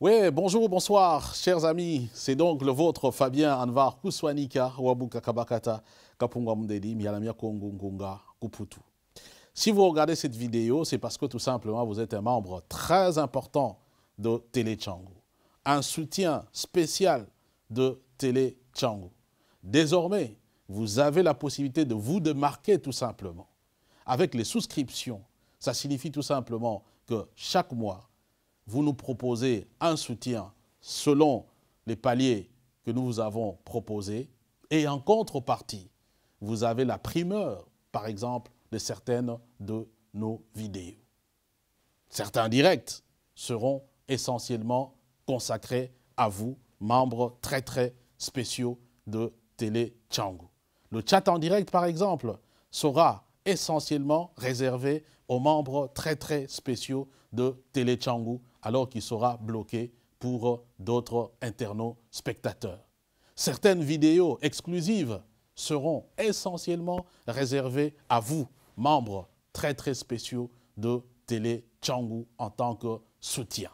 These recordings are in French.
Oui, bonjour, bonsoir, chers amis. C'est donc le vôtre Fabien Anvar Kuswanika, Wabuka Kabakata, Kapunga Mdedi, Mialamia Kongungunga, Kuputu. Si vous regardez cette vidéo, c'est parce que tout simplement vous êtes un membre très important de Télé Tchango. Un soutien spécial de Télé Tchango. Désormais, vous avez la possibilité de vous démarquer tout simplement. Avec les souscriptions, ça signifie tout simplement que chaque mois, vous nous proposez un soutien selon les paliers que nous vous avons proposés. Et en contrepartie, vous avez la primeur, par exemple, de certaines de nos vidéos. Certains directs seront essentiellement consacrés à vous, membres très très spéciaux de Télé Tchango. Le chat en direct, par exemple, sera essentiellement réservé aux membres très très spéciaux de TéléChangou, alors qu'il sera bloqué pour d'autres internautes spectateurs. Certaines vidéos exclusives seront essentiellement réservées à vous, membres très très spéciaux de Télé en tant que soutien.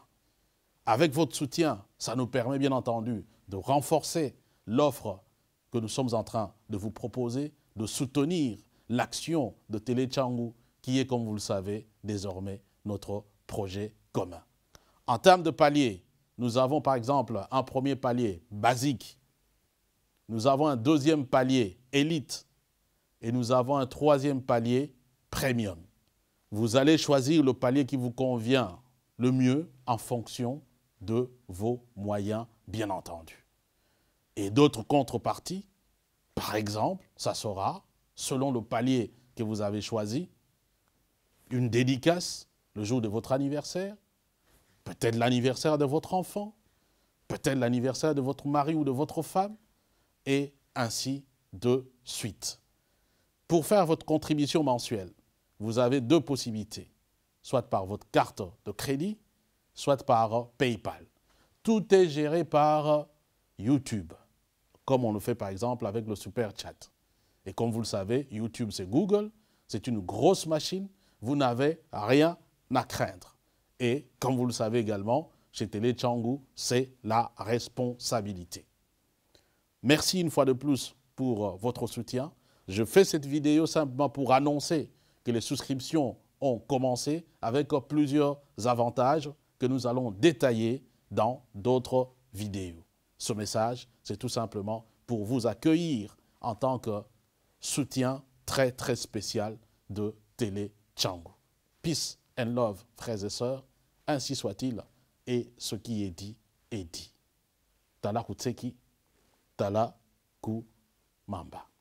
Avec votre soutien, ça nous permet bien entendu de renforcer l'offre que nous sommes en train de vous proposer, de soutenir l'action de Télé qui est, comme vous le savez, désormais notre projet commun. En termes de paliers, nous avons par exemple un premier palier basique, nous avons un deuxième palier élite et nous avons un troisième palier premium. Vous allez choisir le palier qui vous convient le mieux en fonction de vos moyens, bien entendu. Et d'autres contreparties, par exemple, ça sera selon le palier que vous avez choisi, une dédicace le jour de votre anniversaire, peut-être l'anniversaire de votre enfant, peut-être l'anniversaire de votre mari ou de votre femme, et ainsi de suite. Pour faire votre contribution mensuelle, vous avez deux possibilités, soit par votre carte de crédit, soit par PayPal. Tout est géré par YouTube, comme on le fait par exemple avec le Super Chat. Et comme vous le savez, YouTube, c'est Google, c'est une grosse machine, vous n'avez rien à craindre. Et comme vous le savez également, chez Télé Tchangou, c'est la responsabilité. Merci une fois de plus pour euh, votre soutien. Je fais cette vidéo simplement pour annoncer que les souscriptions ont commencé avec euh, plusieurs avantages que nous allons détailler dans d'autres vidéos. Ce message, c'est tout simplement pour vous accueillir en tant que soutien très, très spécial de Télé Tchangu. Peace and love, frères et sœurs, ainsi soit-il, et ce qui est dit est dit. Tala Kutseki, Tala Mamba.